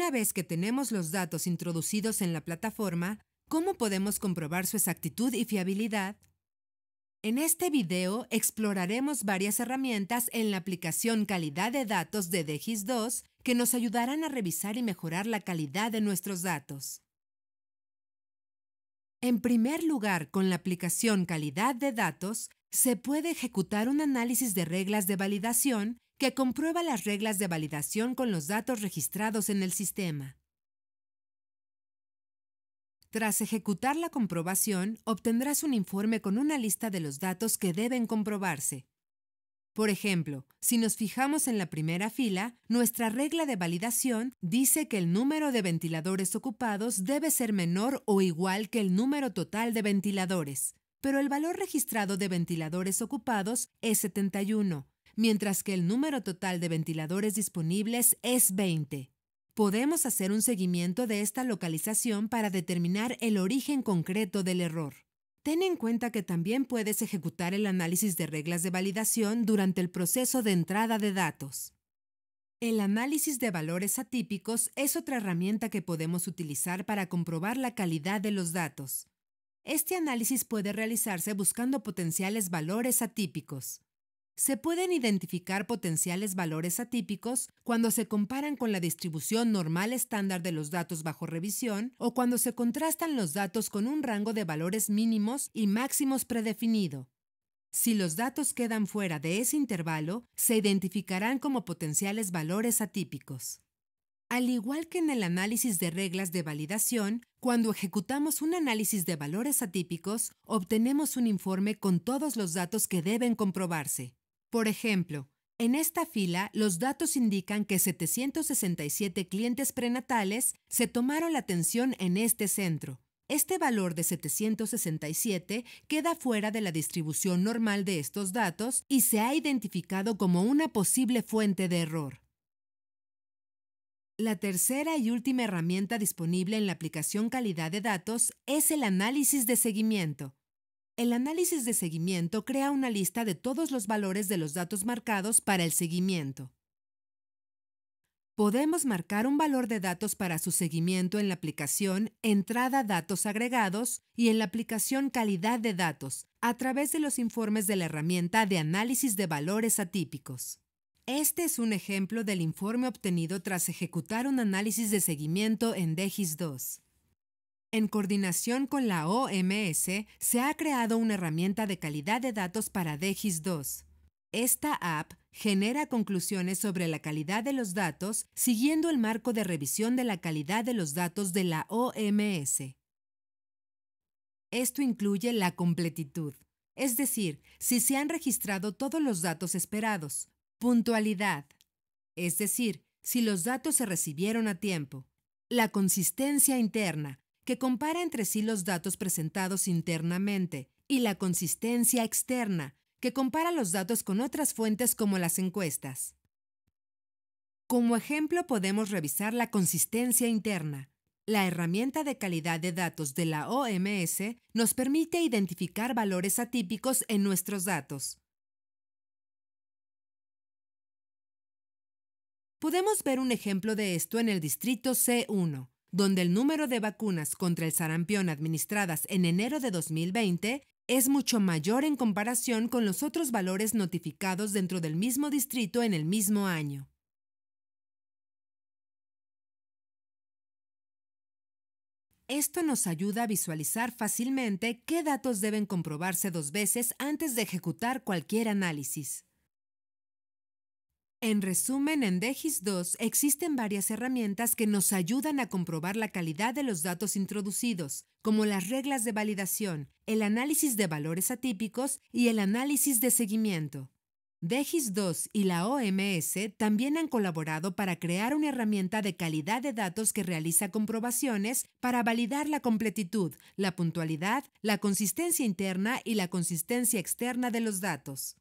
Una vez que tenemos los datos introducidos en la plataforma, ¿cómo podemos comprobar su exactitud y fiabilidad? En este video exploraremos varias herramientas en la aplicación Calidad de Datos de DEGIS 2 que nos ayudarán a revisar y mejorar la calidad de nuestros datos. En primer lugar, con la aplicación Calidad de Datos, se puede ejecutar un análisis de reglas de validación que comprueba las reglas de validación con los datos registrados en el sistema. Tras ejecutar la comprobación, obtendrás un informe con una lista de los datos que deben comprobarse. Por ejemplo, si nos fijamos en la primera fila, nuestra regla de validación dice que el número de ventiladores ocupados debe ser menor o igual que el número total de ventiladores, pero el valor registrado de ventiladores ocupados es 71, mientras que el número total de ventiladores disponibles es 20. Podemos hacer un seguimiento de esta localización para determinar el origen concreto del error. Ten en cuenta que también puedes ejecutar el análisis de reglas de validación durante el proceso de entrada de datos. El análisis de valores atípicos es otra herramienta que podemos utilizar para comprobar la calidad de los datos. Este análisis puede realizarse buscando potenciales valores atípicos se pueden identificar potenciales valores atípicos cuando se comparan con la distribución normal estándar de los datos bajo revisión o cuando se contrastan los datos con un rango de valores mínimos y máximos predefinido. Si los datos quedan fuera de ese intervalo, se identificarán como potenciales valores atípicos. Al igual que en el análisis de reglas de validación, cuando ejecutamos un análisis de valores atípicos, obtenemos un informe con todos los datos que deben comprobarse. Por ejemplo, en esta fila, los datos indican que 767 clientes prenatales se tomaron la atención en este centro. Este valor de 767 queda fuera de la distribución normal de estos datos y se ha identificado como una posible fuente de error. La tercera y última herramienta disponible en la aplicación Calidad de Datos es el análisis de seguimiento el análisis de seguimiento crea una lista de todos los valores de los datos marcados para el seguimiento. Podemos marcar un valor de datos para su seguimiento en la aplicación Entrada Datos Agregados y en la aplicación Calidad de Datos a través de los informes de la herramienta de análisis de valores atípicos. Este es un ejemplo del informe obtenido tras ejecutar un análisis de seguimiento en DEGIS 2. En coordinación con la OMS, se ha creado una herramienta de calidad de datos para DGIS-2. Esta app genera conclusiones sobre la calidad de los datos siguiendo el marco de revisión de la calidad de los datos de la OMS. Esto incluye la completitud, es decir, si se han registrado todos los datos esperados, puntualidad, es decir, si los datos se recibieron a tiempo, la consistencia interna, que compara entre sí los datos presentados internamente, y la consistencia externa, que compara los datos con otras fuentes como las encuestas. Como ejemplo podemos revisar la consistencia interna. La herramienta de calidad de datos de la OMS nos permite identificar valores atípicos en nuestros datos. Podemos ver un ejemplo de esto en el distrito C1, donde el número de vacunas contra el sarampión administradas en enero de 2020 es mucho mayor en comparación con los otros valores notificados dentro del mismo distrito en el mismo año. Esto nos ayuda a visualizar fácilmente qué datos deben comprobarse dos veces antes de ejecutar cualquier análisis. En resumen, en DEGIS 2 existen varias herramientas que nos ayudan a comprobar la calidad de los datos introducidos, como las reglas de validación, el análisis de valores atípicos y el análisis de seguimiento. DEGIS 2 y la OMS también han colaborado para crear una herramienta de calidad de datos que realiza comprobaciones para validar la completitud, la puntualidad, la consistencia interna y la consistencia externa de los datos.